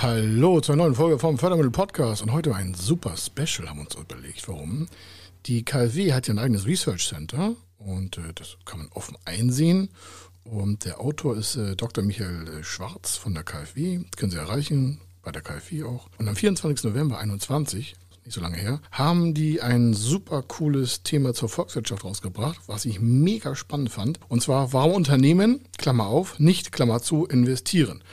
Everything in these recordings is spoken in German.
Hallo zur neuen Folge vom Fördermittel Podcast und heute ein super Special haben wir uns überlegt, warum. Die KfW hat ja ein eigenes Research Center und äh, das kann man offen einsehen. Und der Autor ist äh, Dr. Michael äh, Schwarz von der KfW. Das können Sie erreichen, bei der KfW auch. Und am 24. November 2021, nicht so lange her, haben die ein super cooles Thema zur Volkswirtschaft rausgebracht, was ich mega spannend fand. Und zwar, warum Unternehmen, Klammer auf, nicht Klammer zu, investieren.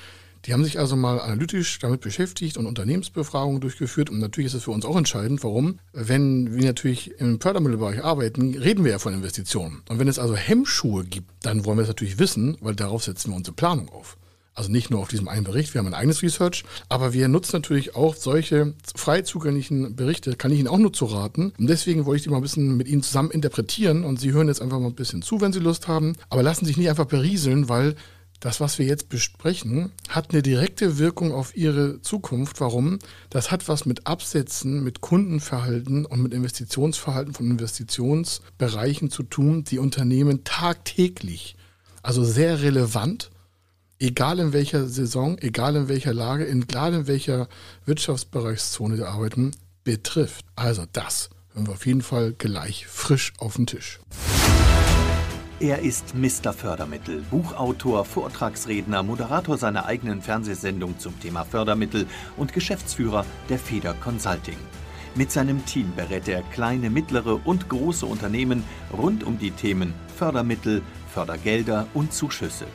Die haben sich also mal analytisch damit beschäftigt und Unternehmensbefragungen durchgeführt. Und natürlich ist es für uns auch entscheidend, warum. Wenn wir natürlich im Fördermittelbereich arbeiten, reden wir ja von Investitionen. Und wenn es also Hemmschuhe gibt, dann wollen wir es natürlich wissen, weil darauf setzen wir unsere Planung auf. Also nicht nur auf diesem einen Bericht, wir haben ein eigenes Research, aber wir nutzen natürlich auch solche frei zugänglichen Berichte, kann ich Ihnen auch nur zu raten. Und deswegen wollte ich die mal ein bisschen mit Ihnen zusammen interpretieren und Sie hören jetzt einfach mal ein bisschen zu, wenn Sie Lust haben, aber lassen sich nicht einfach berieseln, weil das, was wir jetzt besprechen, hat eine direkte Wirkung auf Ihre Zukunft. Warum? Das hat was mit Absätzen, mit Kundenverhalten und mit Investitionsverhalten von Investitionsbereichen zu tun, die Unternehmen tagtäglich, also sehr relevant, egal in welcher Saison, egal in welcher Lage, egal in welcher Wirtschaftsbereichszone sie arbeiten, betrifft. Also das hören wir auf jeden Fall gleich frisch auf den Tisch. Er ist Mr. Fördermittel, Buchautor, Vortragsredner, Moderator seiner eigenen Fernsehsendung zum Thema Fördermittel und Geschäftsführer der Feder Consulting. Mit seinem Team berät er kleine, mittlere und große Unternehmen rund um die Themen Fördermittel, Fördergelder und Zuschüsse.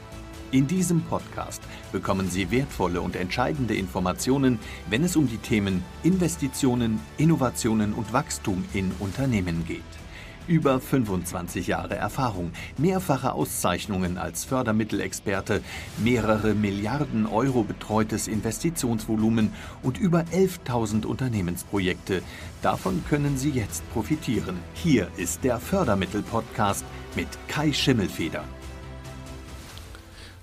In diesem Podcast bekommen Sie wertvolle und entscheidende Informationen, wenn es um die Themen Investitionen, Innovationen und Wachstum in Unternehmen geht. Über 25 Jahre Erfahrung, mehrfache Auszeichnungen als Fördermittelexperte, mehrere Milliarden Euro betreutes Investitionsvolumen und über 11.000 Unternehmensprojekte. Davon können Sie jetzt profitieren. Hier ist der Fördermittel-Podcast mit Kai Schimmelfeder.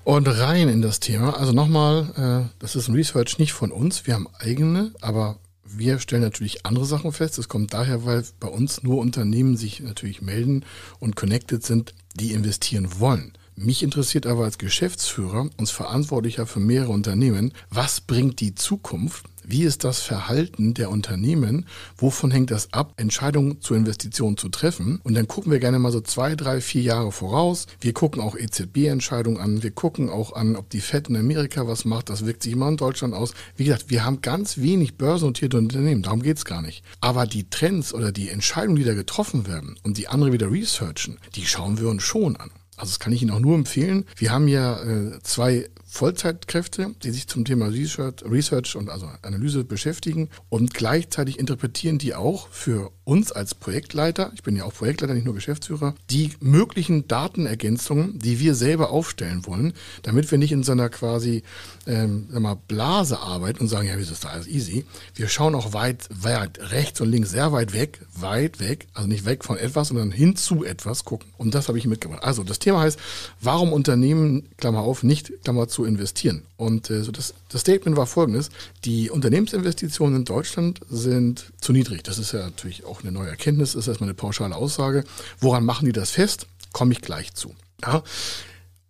Und rein in das Thema. Also nochmal, äh, das ist ein Research nicht von uns. Wir haben eigene, aber wir stellen natürlich andere Sachen fest. Es kommt daher, weil bei uns nur Unternehmen sich natürlich melden und connected sind, die investieren wollen. Mich interessiert aber als Geschäftsführer und Verantwortlicher für mehrere Unternehmen, was bringt die Zukunft wie ist das Verhalten der Unternehmen? Wovon hängt das ab, Entscheidungen zu Investitionen zu treffen? Und dann gucken wir gerne mal so zwei, drei, vier Jahre voraus. Wir gucken auch EZB-Entscheidungen an. Wir gucken auch an, ob die Fed in Amerika was macht. Das wirkt sich immer in Deutschland aus. Wie gesagt, wir haben ganz wenig börsennotierte Unternehmen. Darum geht es gar nicht. Aber die Trends oder die Entscheidungen, die da getroffen werden und die andere wieder researchen, die schauen wir uns schon an. Also das kann ich Ihnen auch nur empfehlen. Wir haben ja äh, zwei Vollzeitkräfte, die sich zum Thema Research, Research und also Analyse beschäftigen und gleichzeitig interpretieren die auch für uns als Projektleiter, ich bin ja auch Projektleiter, nicht nur Geschäftsführer, die möglichen Datenergänzungen, die wir selber aufstellen wollen, damit wir nicht in so einer quasi ähm, mal, Blase arbeiten und sagen, ja, wie ist das da alles easy. Wir schauen auch weit, weit rechts und links, sehr weit weg, weit weg, also nicht weg von etwas, sondern hin zu etwas gucken. Und das habe ich mitgebracht. Also das Thema heißt, warum Unternehmen, Klammer auf, nicht, Klammer zu investieren. Und äh, so das, das Statement war folgendes, die Unternehmensinvestitionen in Deutschland sind zu niedrig. Das ist ja natürlich auch auch eine neue Erkenntnis ist, erstmal eine pauschale Aussage. Woran machen die das fest? Komme ich gleich zu. Ja?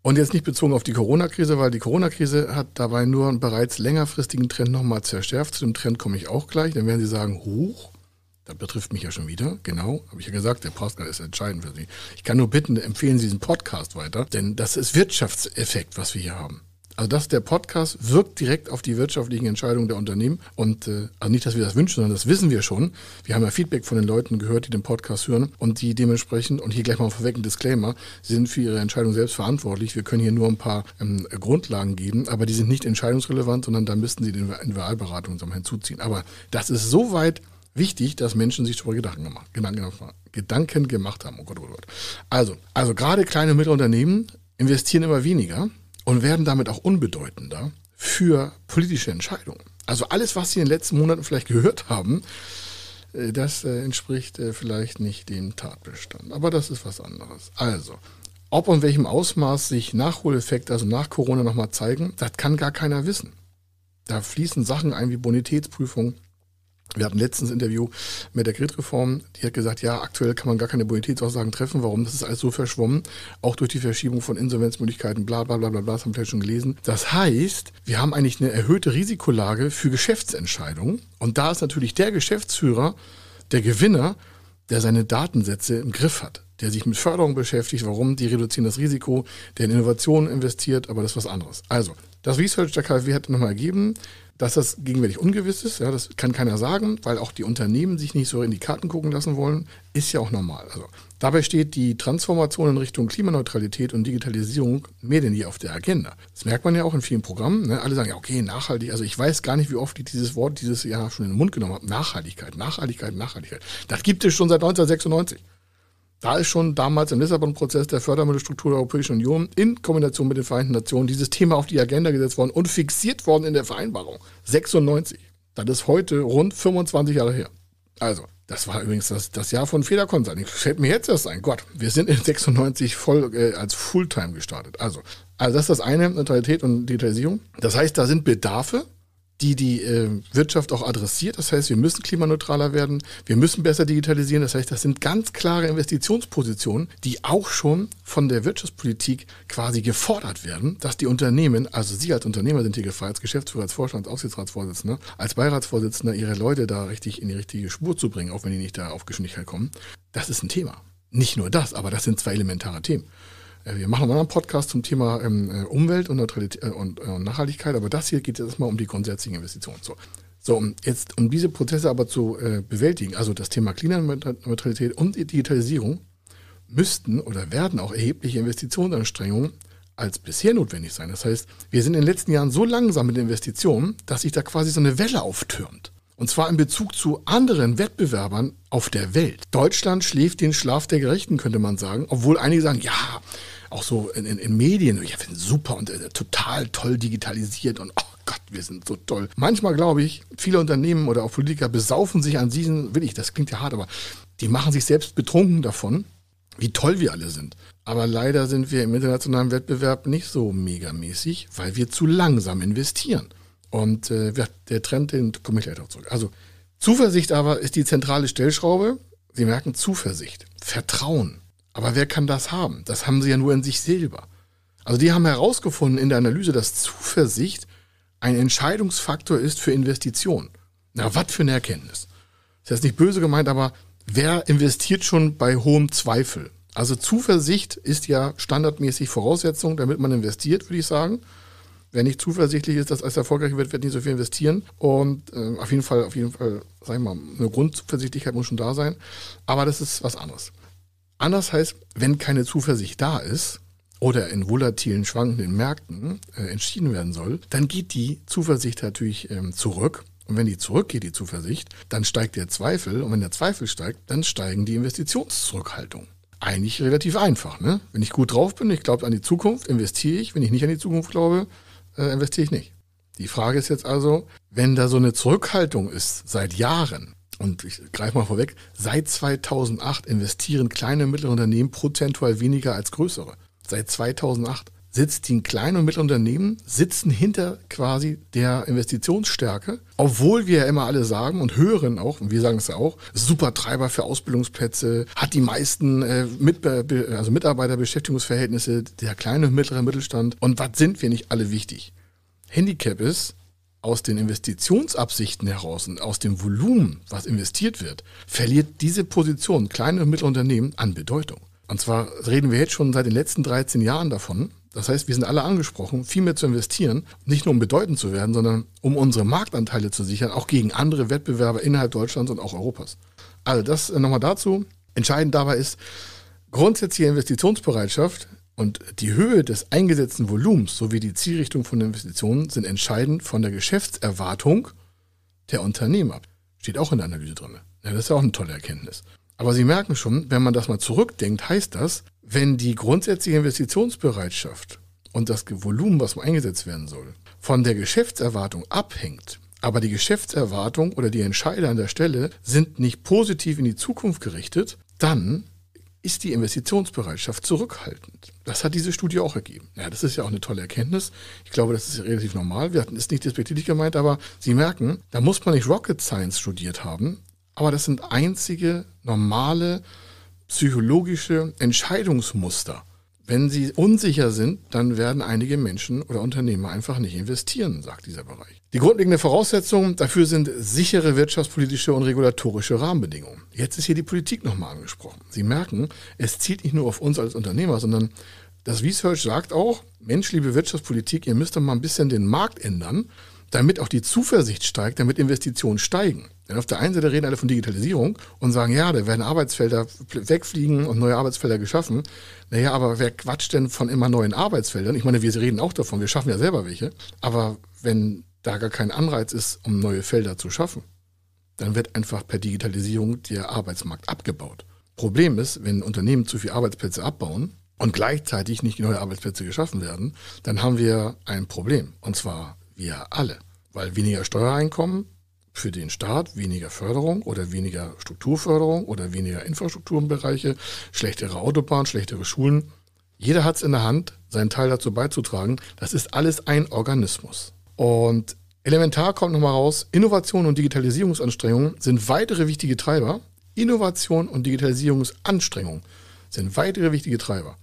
Und jetzt nicht bezogen auf die Corona-Krise, weil die Corona-Krise hat dabei nur einen bereits längerfristigen Trend nochmal zerschärft. Zu dem Trend komme ich auch gleich. Dann werden Sie sagen, hoch, das betrifft mich ja schon wieder, genau, habe ich ja gesagt, der Podcast ist entscheidend für Sie. Ich kann nur bitten, empfehlen Sie diesen Podcast weiter, denn das ist Wirtschaftseffekt, was wir hier haben. Also dass der Podcast wirkt direkt auf die wirtschaftlichen Entscheidungen der Unternehmen. Und äh, also nicht, dass wir das wünschen, sondern das wissen wir schon. Wir haben ja Feedback von den Leuten gehört, die den Podcast hören und die dementsprechend, und hier gleich mal vorweg ein Disclaimer, sind für ihre Entscheidung selbst verantwortlich. Wir können hier nur ein paar ähm, Grundlagen geben, aber die sind nicht entscheidungsrelevant, sondern da müssten sie den Wahlberatung hinzuziehen. Aber das ist so weit wichtig, dass Menschen sich darüber Gedanken gemacht, Gedanken, Gedanken gemacht haben. Oh, oh Gott, oh Gott. Also, also gerade kleine und mittlere Unternehmen investieren immer weniger und werden damit auch unbedeutender für politische Entscheidungen. Also alles, was Sie in den letzten Monaten vielleicht gehört haben, äh, das äh, entspricht äh, vielleicht nicht dem Tatbestand. Aber das ist was anderes. Also, ob und welchem Ausmaß sich Nachholeffekte, also nach Corona, nochmal zeigen, das kann gar keiner wissen. Da fließen Sachen ein wie Bonitätsprüfungen, wir hatten letztens Interview mit der Kreditreform, die hat gesagt, ja, aktuell kann man gar keine Bonitätsaussagen treffen. Warum? Das ist alles so verschwommen, auch durch die Verschiebung von Insolvenzmöglichkeiten, bla bla bla bla, das haben wir vielleicht schon gelesen. Das heißt, wir haben eigentlich eine erhöhte Risikolage für Geschäftsentscheidungen. Und da ist natürlich der Geschäftsführer, der Gewinner, der seine Datensätze im Griff hat, der sich mit Förderung beschäftigt, warum, die reduzieren das Risiko, der in Innovationen investiert, aber das ist was anderes. Also, das Research der KfW hat nochmal ergeben, dass das gegenwärtig ungewiss ist, ja, das kann keiner sagen, weil auch die Unternehmen sich nicht so in die Karten gucken lassen wollen, ist ja auch normal. Also dabei steht die Transformation in Richtung Klimaneutralität und Digitalisierung mehr denn je auf der Agenda. Das merkt man ja auch in vielen Programmen. Ne? Alle sagen ja, okay, nachhaltig. Also ich weiß gar nicht, wie oft ich dieses Wort dieses Jahr schon in den Mund genommen habe. Nachhaltigkeit, Nachhaltigkeit, Nachhaltigkeit. Das gibt es schon seit 1996 da ist schon damals im Lissabon-Prozess der Fördermittelstruktur der Europäischen Union in Kombination mit den Vereinten Nationen dieses Thema auf die Agenda gesetzt worden und fixiert worden in der Vereinbarung. 96. Das ist heute rund 25 Jahre her. Also, das war übrigens das, das Jahr von Federkonsens. Fällt mir jetzt erst ein. Gott, wir sind in 96 voll äh, als Fulltime gestartet. Also, also das ist das eine, Neutralität und Digitalisierung. Das heißt, da sind Bedarfe, die die äh, Wirtschaft auch adressiert. Das heißt, wir müssen klimaneutraler werden, wir müssen besser digitalisieren. Das heißt, das sind ganz klare Investitionspositionen, die auch schon von der Wirtschaftspolitik quasi gefordert werden, dass die Unternehmen, also Sie als Unternehmer sind hier gefragt, als Geschäftsführer, als Vorstand, als Aufsichtsratsvorsitzender, als Beiratsvorsitzender, Ihre Leute da richtig in die richtige Spur zu bringen, auch wenn die nicht da auf Geschwindigkeit kommen. Das ist ein Thema. Nicht nur das, aber das sind zwei elementare Themen. Äh, wir machen mal einen Podcast zum Thema ähm, äh, Umwelt äh, und, Nachhaltigkeit, aber das hier geht jetzt erstmal um die grundsätzlichen Investitionen. So. So, um jetzt, um diese Prozesse aber zu äh, bewältigen, also das Thema Klimaneutralität und Digitalisierung, müssten oder werden auch erhebliche Investitionsanstrengungen als bisher notwendig sein. Das heißt, wir sind in den letzten Jahren so langsam mit Investitionen, dass sich da quasi so eine Welle auftürmt. Und zwar in Bezug zu anderen Wettbewerbern auf der Welt. Deutschland schläft den Schlaf der Gerechten, könnte man sagen, obwohl einige sagen, ja, auch so in, in, in Medien, ich finde super und äh, total toll digitalisiert und oh Gott, wir sind so toll. Manchmal glaube ich, viele Unternehmen oder auch Politiker besaufen sich an diesen, will ich, das klingt ja hart, aber die machen sich selbst betrunken davon, wie toll wir alle sind. Aber leider sind wir im internationalen Wettbewerb nicht so megamäßig, weil wir zu langsam investieren. Und äh, der Trend, den komme ich gleich darauf zurück. Also Zuversicht aber ist die zentrale Stellschraube. Sie merken Zuversicht, Vertrauen, aber wer kann das haben? Das haben sie ja nur in sich selber. Also die haben herausgefunden in der Analyse, dass Zuversicht ein Entscheidungsfaktor ist für Investitionen. Na, was für eine Erkenntnis. Das ist jetzt nicht böse gemeint, aber wer investiert schon bei hohem Zweifel? Also Zuversicht ist ja standardmäßig Voraussetzung, damit man investiert, würde ich sagen. Wer nicht zuversichtlich ist, dass es erfolgreich wird, wird nicht so viel investieren. Und äh, auf jeden Fall, auf jeden Fall, sag ich mal, eine Grundzuversichtlichkeit muss schon da sein. Aber das ist was anderes. Anders heißt, wenn keine Zuversicht da ist oder in volatilen, schwankenden Märkten äh, entschieden werden soll, dann geht die Zuversicht natürlich ähm, zurück. Und wenn die zurückgeht, die Zuversicht, dann steigt der Zweifel. Und wenn der Zweifel steigt, dann steigen die Investitionszurückhaltungen. Eigentlich relativ einfach. Ne? Wenn ich gut drauf bin, ich glaube an die Zukunft, investiere ich. Wenn ich nicht an die Zukunft glaube, äh, investiere ich nicht. Die Frage ist jetzt also, wenn da so eine Zurückhaltung ist seit Jahren, und ich greife mal vorweg, seit 2008 investieren kleine und mittlere Unternehmen prozentual weniger als größere. Seit 2008 sitzt die kleinen und mittleren Unternehmen, sitzen hinter quasi der Investitionsstärke, obwohl wir ja immer alle sagen und hören auch, und wir sagen es ja auch, super Treiber für Ausbildungsplätze, hat die meisten äh, Mitbe also Mitarbeiterbeschäftigungsverhältnisse, der kleine und mittlere Mittelstand. Und was sind wir nicht alle wichtig? Handicap ist, aus den Investitionsabsichten heraus und aus dem Volumen, was investiert wird, verliert diese Position kleine und mittlere Unternehmen an Bedeutung. Und zwar reden wir jetzt schon seit den letzten 13 Jahren davon. Das heißt, wir sind alle angesprochen, viel mehr zu investieren, nicht nur um bedeutend zu werden, sondern um unsere Marktanteile zu sichern, auch gegen andere Wettbewerber innerhalb Deutschlands und auch Europas. Also das äh, nochmal dazu. Entscheidend dabei ist grundsätzliche Investitionsbereitschaft, und die Höhe des eingesetzten Volumens sowie die Zielrichtung von Investitionen sind entscheidend von der Geschäftserwartung der Unternehmen ab. Steht auch in der Analyse drin. Ja, das ist ja auch eine tolle Erkenntnis. Aber Sie merken schon, wenn man das mal zurückdenkt, heißt das, wenn die grundsätzliche Investitionsbereitschaft und das Volumen, was eingesetzt werden soll, von der Geschäftserwartung abhängt, aber die Geschäftserwartung oder die Entscheider an der Stelle sind nicht positiv in die Zukunft gerichtet, dann ist die Investitionsbereitschaft zurückhaltend. Das hat diese Studie auch ergeben. Ja, das ist ja auch eine tolle Erkenntnis. Ich glaube, das ist relativ normal. Wir hatten es nicht despektierlich gemeint, aber Sie merken, da muss man nicht Rocket Science studiert haben, aber das sind einzige normale psychologische Entscheidungsmuster wenn sie unsicher sind, dann werden einige Menschen oder Unternehmer einfach nicht investieren, sagt dieser Bereich. Die grundlegende Voraussetzung dafür sind sichere wirtschaftspolitische und regulatorische Rahmenbedingungen. Jetzt ist hier die Politik nochmal angesprochen. Sie merken, es zielt nicht nur auf uns als Unternehmer, sondern das Research sagt auch, Mensch, liebe Wirtschaftspolitik, ihr müsst doch mal ein bisschen den Markt ändern damit auch die Zuversicht steigt, damit Investitionen steigen. Denn auf der einen Seite reden alle von Digitalisierung und sagen, ja, da werden Arbeitsfelder wegfliegen und neue Arbeitsfelder geschaffen. Naja, aber wer quatscht denn von immer neuen Arbeitsfeldern? Ich meine, wir reden auch davon, wir schaffen ja selber welche. Aber wenn da gar kein Anreiz ist, um neue Felder zu schaffen, dann wird einfach per Digitalisierung der Arbeitsmarkt abgebaut. Problem ist, wenn Unternehmen zu viele Arbeitsplätze abbauen und gleichzeitig nicht neue Arbeitsplätze geschaffen werden, dann haben wir ein Problem. Und zwar wir alle. Weil weniger Steuereinkommen für den Staat, weniger Förderung oder weniger Strukturförderung oder weniger Infrastrukturbereiche, schlechtere Autobahnen, schlechtere Schulen. Jeder hat es in der Hand, seinen Teil dazu beizutragen. Das ist alles ein Organismus. Und elementar kommt nochmal raus, Innovation und Digitalisierungsanstrengungen sind weitere wichtige Treiber. Innovation und Digitalisierungsanstrengungen sind weitere wichtige Treiber.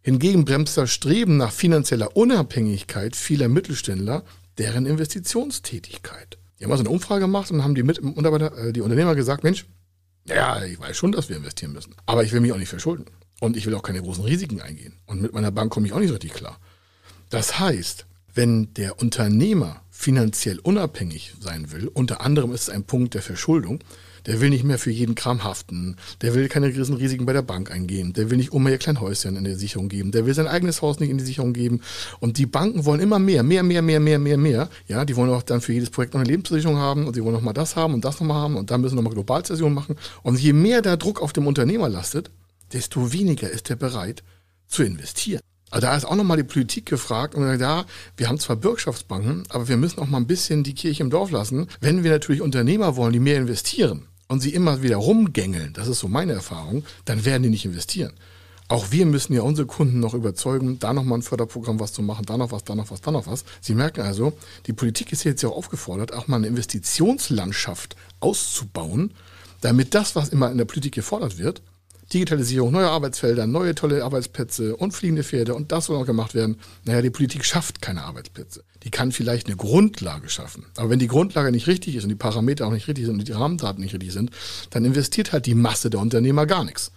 Hingegen bremst das Streben nach finanzieller Unabhängigkeit vieler Mittelständler deren Investitionstätigkeit. Die haben also eine Umfrage gemacht und haben die Mitarbeiter, äh, die Unternehmer gesagt, Mensch, ja, ich weiß schon, dass wir investieren müssen, aber ich will mich auch nicht verschulden und ich will auch keine großen Risiken eingehen und mit meiner Bank komme ich auch nicht so richtig klar. Das heißt, wenn der Unternehmer finanziell unabhängig sein will, unter anderem ist es ein Punkt der Verschuldung, der will nicht mehr für jeden Kram haften. Der will keine riesen Risiken bei der Bank eingehen. Der will nicht um ihr Kleinhäuschen in die Sicherung geben. Der will sein eigenes Haus nicht in die Sicherung geben. Und die Banken wollen immer mehr, mehr, mehr, mehr, mehr, mehr, mehr. Ja, die wollen auch dann für jedes Projekt noch eine Lebensversicherung haben und die wollen noch mal das haben und das noch mal haben und dann müssen noch mal Globalzession machen. Und je mehr der Druck auf dem Unternehmer lastet, desto weniger ist er bereit zu investieren. Also da ist auch nochmal die Politik gefragt und gesagt, ja, wir haben zwar Bürgschaftsbanken, aber wir müssen auch mal ein bisschen die Kirche im Dorf lassen, wenn wir natürlich Unternehmer wollen, die mehr investieren und sie immer wieder rumgängeln, das ist so meine Erfahrung, dann werden die nicht investieren. Auch wir müssen ja unsere Kunden noch überzeugen, da nochmal ein Förderprogramm was zu machen, da noch was, da noch was, da noch was. Sie merken also, die Politik ist jetzt ja auch aufgefordert, auch mal eine Investitionslandschaft auszubauen, damit das, was immer in der Politik gefordert wird, Digitalisierung, neue Arbeitsfelder, neue tolle Arbeitsplätze und fliegende Pferde und das soll auch gemacht werden. Naja, die Politik schafft keine Arbeitsplätze. Die kann vielleicht eine Grundlage schaffen. Aber wenn die Grundlage nicht richtig ist und die Parameter auch nicht richtig sind und die Rahmendaten nicht richtig sind, dann investiert halt die Masse der Unternehmer gar nichts.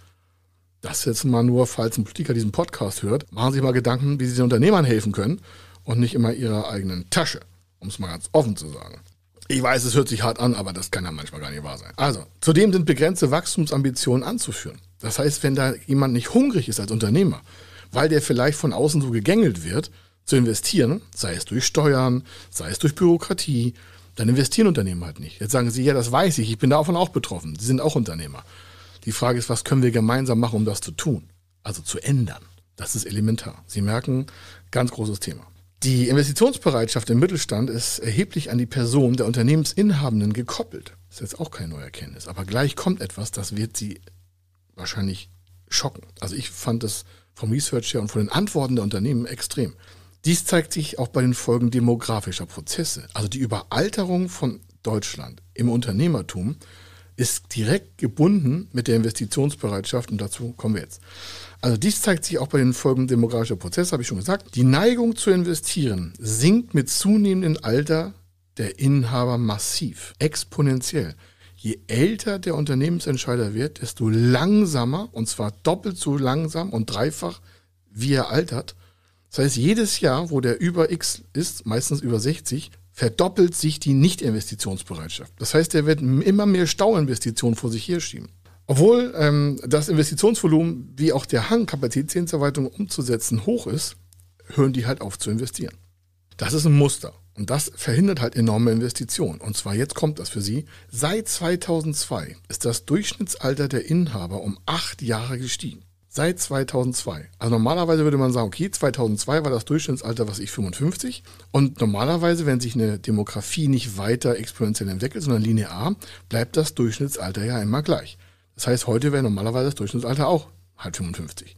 Das jetzt mal nur, falls ein Politiker diesen Podcast hört, machen Sie mal Gedanken, wie Sie den Unternehmern helfen können und nicht immer Ihrer eigenen Tasche, um es mal ganz offen zu sagen. Ich weiß, es hört sich hart an, aber das kann ja manchmal gar nicht wahr sein. Also, zudem sind begrenzte Wachstumsambitionen anzuführen. Das heißt, wenn da jemand nicht hungrig ist als Unternehmer, weil der vielleicht von außen so gegängelt wird, zu investieren, sei es durch Steuern, sei es durch Bürokratie, dann investieren Unternehmen halt nicht. Jetzt sagen sie, ja, das weiß ich, ich bin davon auch betroffen, sie sind auch Unternehmer. Die Frage ist, was können wir gemeinsam machen, um das zu tun? Also zu ändern. Das ist elementar. Sie merken, ganz großes Thema. Die Investitionsbereitschaft im Mittelstand ist erheblich an die Person der Unternehmensinhabenden gekoppelt. Das ist jetzt auch keine neue Erkenntnis, aber gleich kommt etwas, das wird sie wahrscheinlich schocken. Also ich fand das vom Research her und von den Antworten der Unternehmen extrem. Dies zeigt sich auch bei den Folgen demografischer Prozesse. Also die Überalterung von Deutschland im Unternehmertum ist direkt gebunden mit der Investitionsbereitschaft und dazu kommen wir jetzt. Also dies zeigt sich auch bei den Folgen demografischer Prozesse, habe ich schon gesagt. Die Neigung zu investieren sinkt mit zunehmendem Alter der Inhaber massiv, exponentiell je älter der Unternehmensentscheider wird, desto langsamer, und zwar doppelt so langsam und dreifach, wie er altert. Das heißt, jedes Jahr, wo der über X ist, meistens über 60, verdoppelt sich die Nicht-Investitionsbereitschaft. Das heißt, er wird immer mehr Stauinvestitionen vor sich her schieben. Obwohl ähm, das Investitionsvolumen wie auch der Hang, Kapazitätserweiterung umzusetzen, hoch ist, hören die halt auf zu investieren. Das ist ein Muster. Und das verhindert halt enorme Investitionen. Und zwar jetzt kommt das für Sie. Seit 2002 ist das Durchschnittsalter der Inhaber um acht Jahre gestiegen. Seit 2002. Also normalerweise würde man sagen, okay, 2002 war das Durchschnittsalter, was ich 55. Und normalerweise, wenn sich eine Demografie nicht weiter exponentiell entwickelt, sondern linear, bleibt das Durchschnittsalter ja immer gleich. Das heißt, heute wäre normalerweise das Durchschnittsalter auch halb 55.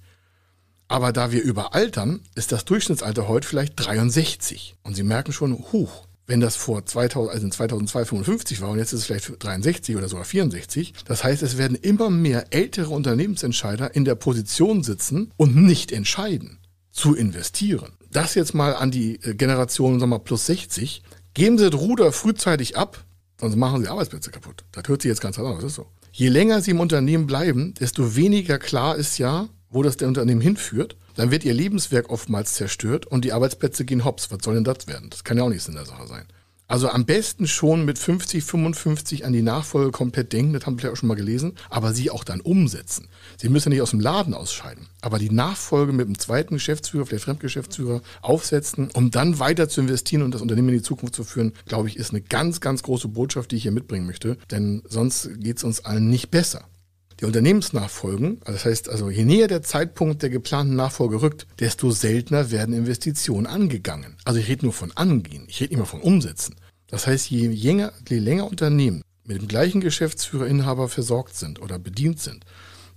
Aber da wir überaltern, ist das Durchschnittsalter heute vielleicht 63. Und Sie merken schon, huch, wenn das vor 2000, also in 2002 55 war und jetzt ist es vielleicht 63 oder sogar 64. Das heißt, es werden immer mehr ältere Unternehmensentscheider in der Position sitzen und nicht entscheiden, zu investieren. Das jetzt mal an die äh, Generation, sagen wir mal, plus 60. Geben Sie das Ruder frühzeitig ab, sonst machen Sie Arbeitsplätze kaputt. Das hört sich jetzt ganz anders, an, das ist so. Je länger Sie im Unternehmen bleiben, desto weniger klar ist ja, wo das der Unternehmen hinführt, dann wird ihr Lebenswerk oftmals zerstört und die Arbeitsplätze gehen hops. Was soll denn das werden? Das kann ja auch nichts in der Sache sein. Also am besten schon mit 50, 55 an die Nachfolge komplett denken, das haben wir ja auch schon mal gelesen, aber sie auch dann umsetzen. Sie müssen ja nicht aus dem Laden ausscheiden, aber die Nachfolge mit dem zweiten Geschäftsführer, vielleicht Fremdgeschäftsführer, aufsetzen, um dann weiter zu investieren und das Unternehmen in die Zukunft zu führen, glaube ich, ist eine ganz, ganz große Botschaft, die ich hier mitbringen möchte, denn sonst geht es uns allen nicht besser. Die Unternehmensnachfolgen, also das heißt also, je näher der Zeitpunkt der geplanten Nachfolge rückt, desto seltener werden Investitionen angegangen. Also ich rede nur von angehen, ich rede nicht mehr von umsetzen. Das heißt, je, länger, je länger Unternehmen mit dem gleichen Geschäftsführerinhaber versorgt sind oder bedient sind,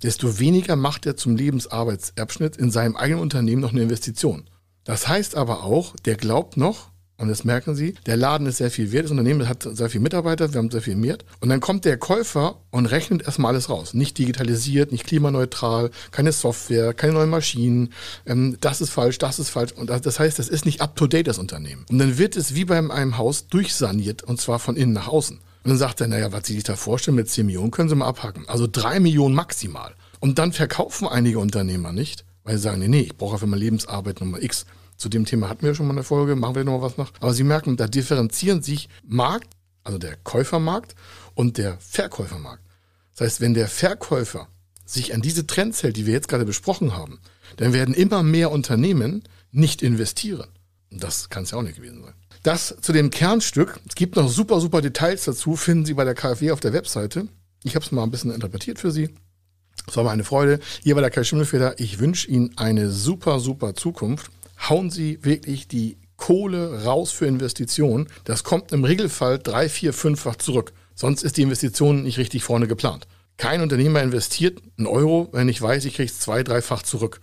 desto weniger macht er zum Lebensarbeitsabschnitt in seinem eigenen Unternehmen noch eine Investition. Das heißt aber auch, der glaubt noch, und das merken sie. Der Laden ist sehr viel wert. Das Unternehmen hat sehr viele Mitarbeiter. Wir haben sehr viel mehr. Und dann kommt der Käufer und rechnet erstmal alles raus. Nicht digitalisiert, nicht klimaneutral, keine Software, keine neuen Maschinen. Ähm, das ist falsch, das ist falsch. Und das heißt, das ist nicht up to date, das Unternehmen. Und dann wird es wie bei einem Haus durchsaniert. Und zwar von innen nach außen. Und dann sagt er, naja, was Sie sich da vorstellen, mit 10 Millionen können Sie mal abhacken. Also 3 Millionen maximal. Und dann verkaufen einige Unternehmer nicht, weil sie sagen, nee, nee, ich brauche für meine Lebensarbeit Nummer X. Zu dem Thema hatten wir schon mal eine Folge, machen wir noch was nach. Aber Sie merken, da differenzieren sich Markt, also der Käufermarkt und der Verkäufermarkt. Das heißt, wenn der Verkäufer sich an diese Trends hält, die wir jetzt gerade besprochen haben, dann werden immer mehr Unternehmen nicht investieren. Und das kann es ja auch nicht gewesen sein. Das zu dem Kernstück. Es gibt noch super, super Details dazu, finden Sie bei der KfW auf der Webseite. Ich habe es mal ein bisschen interpretiert für Sie. Es war mir eine Freude. Hier bei der Kai Schimmelfeder. Ich wünsche Ihnen eine super, super Zukunft hauen sie wirklich die Kohle raus für Investitionen. Das kommt im Regelfall drei, vier, fünffach zurück. Sonst ist die Investition nicht richtig vorne geplant. Kein Unternehmer investiert einen Euro, wenn ich weiß, ich kriege es zwei, dreifach zurück.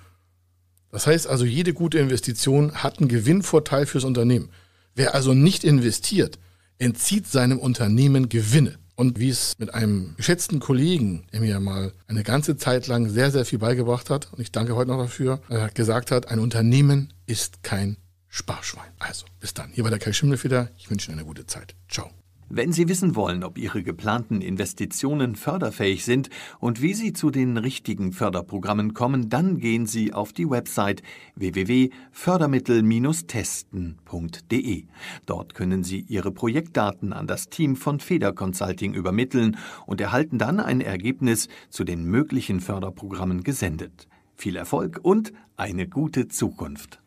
Das heißt also, jede gute Investition hat einen Gewinnvorteil fürs Unternehmen. Wer also nicht investiert, entzieht seinem Unternehmen Gewinne. Und wie es mit einem geschätzten Kollegen, der mir mal eine ganze Zeit lang sehr, sehr viel beigebracht hat, und ich danke heute noch dafür, äh, gesagt hat, ein Unternehmen ist kein Sparschwein. Also, bis dann. Hier war der Kai Schimmelfeder. Ich wünsche Ihnen eine gute Zeit. Ciao. Wenn Sie wissen wollen, ob Ihre geplanten Investitionen förderfähig sind und wie Sie zu den richtigen Förderprogrammen kommen, dann gehen Sie auf die Website www.fördermittel-testen.de. Dort können Sie Ihre Projektdaten an das Team von Feder Consulting übermitteln und erhalten dann ein Ergebnis zu den möglichen Förderprogrammen gesendet. Viel Erfolg und eine gute Zukunft.